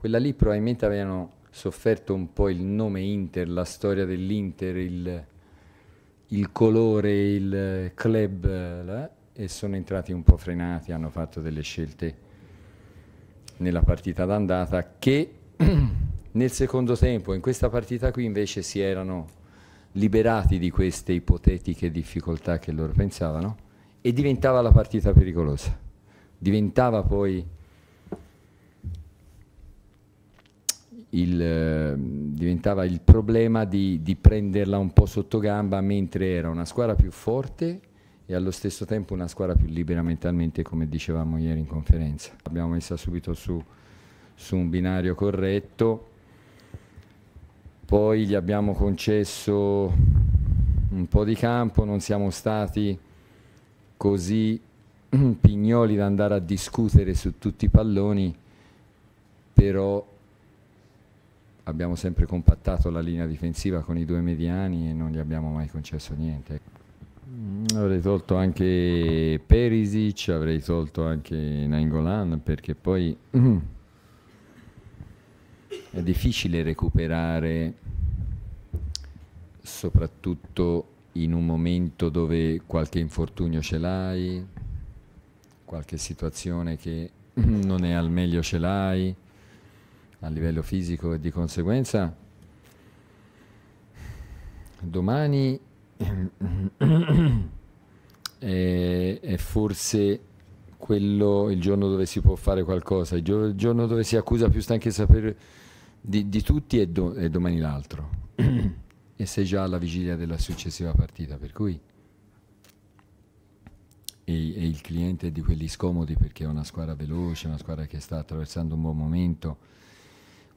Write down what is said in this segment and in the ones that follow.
quella lì probabilmente avevano sofferto un po' il nome Inter, la storia dell'Inter, il, il colore, il club, là, e sono entrati un po' frenati, hanno fatto delle scelte nella partita d'andata che nel secondo tempo, in questa partita qui invece si erano liberati di queste ipotetiche difficoltà che loro pensavano e diventava la partita pericolosa. Diventava poi il, ehm, diventava il problema di, di, prenderla un po' sotto gamba mentre era una squadra più forte e allo stesso tempo una squadra più libera mentalmente come dicevamo ieri in conferenza. L'abbiamo messa subito su, su un binario corretto, poi gli abbiamo concesso un po' di campo, non siamo stati così pignoli da andare a discutere su tutti i palloni, però abbiamo sempre compattato la linea difensiva con i due mediani e non gli abbiamo mai concesso niente. Mm, avrei tolto anche Perisic, avrei tolto anche Nangolan perché poi è difficile recuperare soprattutto in un momento dove qualche infortunio ce l'hai, qualche situazione che non è al meglio ce l'hai a livello fisico e di conseguenza domani è, è forse quello il giorno dove si può fare qualcosa, il, giorno dove si accusa più stanchezza per, di, di tutti è, do- è domani l'altro e sei già alla vigilia della successiva partita, per cui e, il cliente è di quelli scomodi perché è una squadra veloce, una squadra che sta attraversando un buon momento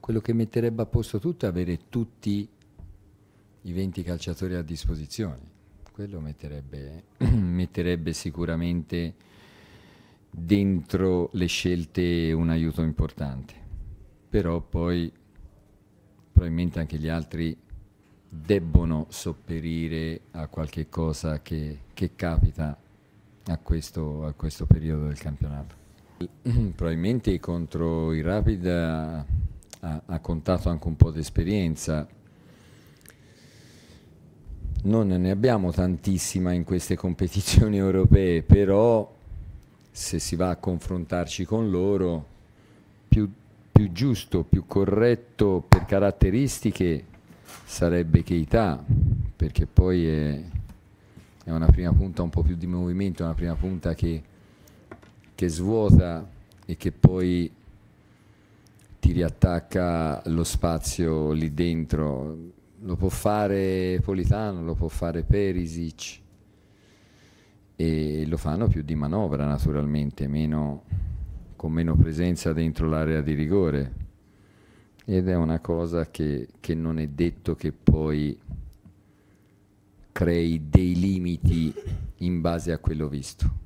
quello che metterebbe a posto tutto è avere tutti i 20 calciatori a disposizione. Quello metterebbe, metterebbe sicuramente dentro le scelte un aiuto importante. Però poi probabilmente anche gli altri debbono sopperire a qualche cosa che, che capita a questo, a questo periodo del campionato. Probabilmente contro il Rapid ha, ha contato anche un po' di esperienza. Non ne abbiamo tantissima in queste competizioni europee, però se si va a confrontarci con loro, più, più giusto, più corretto per caratteristiche sarebbe Keita, perché poi è, è, una prima punta un po' più di movimento, una prima punta che, che svuota e che poi ti riattacca lo spazio lì dentro. Lo può fare Politano, lo può fare Perisic e lo fanno più di manovra naturalmente, meno, con meno presenza dentro l'area di rigore. Ed è una cosa che, che non è detto che poi crei dei limiti in base a quello visto.